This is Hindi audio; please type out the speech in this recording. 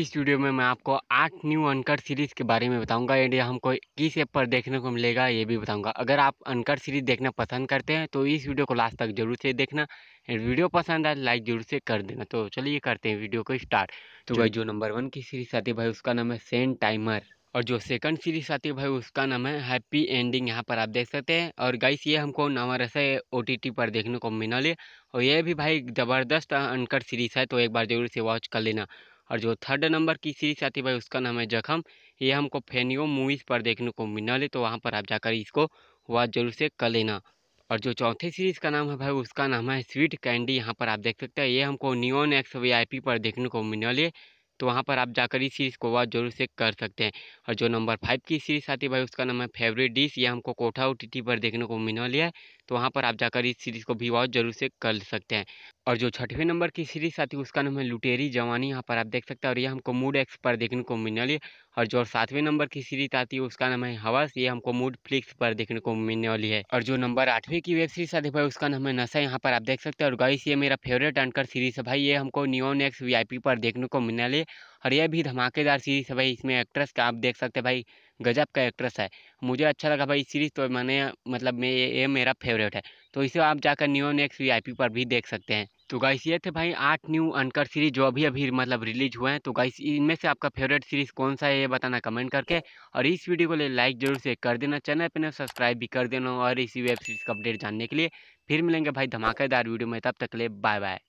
इस वीडियो में मैं आपको आठ न्यू अनकट सीरीज़ के बारे में बताऊंगा एंड हमको किस ऐप पर देखने को मिलेगा ये भी बताऊंगा अगर आप अनकट सीरीज़ देखना पसंद करते हैं तो इस वीडियो को लास्ट तक जरूर से देखना एंड वीडियो पसंद आए लाइक जरूर से कर देना तो चलिए करते हैं वीडियो को स्टार्ट तो भाई जो नंबर वन की सीरीज़ आती है भाई उसका नाम है सेंड टाइमर और जो सेकंड सीरीज आती है भाई उसका नाम है हैप्पी एंडिंग यहाँ पर आप देख सकते हैं और गाइस ये हमको नवा से ओ पर देखने को मिला ले और ये भी भाई ज़बरदस्त अनकट सीरीज़ है तो एक बार ज़रूर से वॉच कर लेना और जो थर्ड नंबर की सीरीज आती है भाई उसका नाम है जख्म ये हमको फेनियो मूवीज़ पर देखने को मिलना ले तो वहाँ पर आप जाकर इसको वॉच जरूर से कर लेना और जो चौथे सीरीज़ का नाम है भाई उसका नाम है स्वीट कैंडी यहाँ पर आप देख सकते हैं ये हमको नियोन एक्स वी पर देखने को मिलने तो वहाँ पर आप जाकर इस सीरीज़ को वॉच जरूर से कर सकते हैं और जो नंबर फाइव की सीरीज़ आती है भाई उसका नाम है फेवरेट डिश ये हमको कोठा ओ पर देखने को मिलने वाली है तो वहाँ पर आप जाकर इस सीरीज़ को भी वॉच जरूर से कर सकते हैं और जो छठवें नंबर की सीरीज़ आती है उसका नाम है लुटेरी जवानी यहाँ पर आप देख सकते हैं और ये हमको मूड एक्स पर देखने को मिलने वाली है और जो सातवें नंबर की सीरीज आती है उसका नाम है हवस ये हमको मूड फ्लिक्स पर देखने को मिलने वाली है और जो नंबर आठवें की वेब सीरीज आती है भाई उसका नाम है नशा यहाँ पर आप देख सकते हैं और गाइस ये मेरा फेवरेट एंकर सीरीज है भाई ये हमको नियोन एक्स वी पर देखने को मिलने वाली है और यह भी धमाकेदार सीरीज़ है भाई इसमें एक्ट्रेस का आप देख सकते हैं भाई गजब का एक्ट्रेस है मुझे अच्छा लगा भाई सीरीज़ तो मैंने मतलब मैं ये मेरा फेवरेट है तो इसे आप जाकर न्यू नेक्स्ट वी पर भी देख सकते हैं तो गाइस ये थे भाई आठ न्यू अनकर सीरीज जो अभी अभी मतलब रिलीज हुए हैं तो गाइस इनमें से आपका फेवरेट सीरीज कौन सा है ये बताना कमेंट करके और इस वीडियो को ले लाइक जरूर से कर देना चैनल पर सब्सक्राइब भी कर देना और इसी वेब सीरीज़ का अपडेट जानने के लिए फिर मिलेंगे भाई धमाकेदार वीडियो में तब तक ले बाय बाय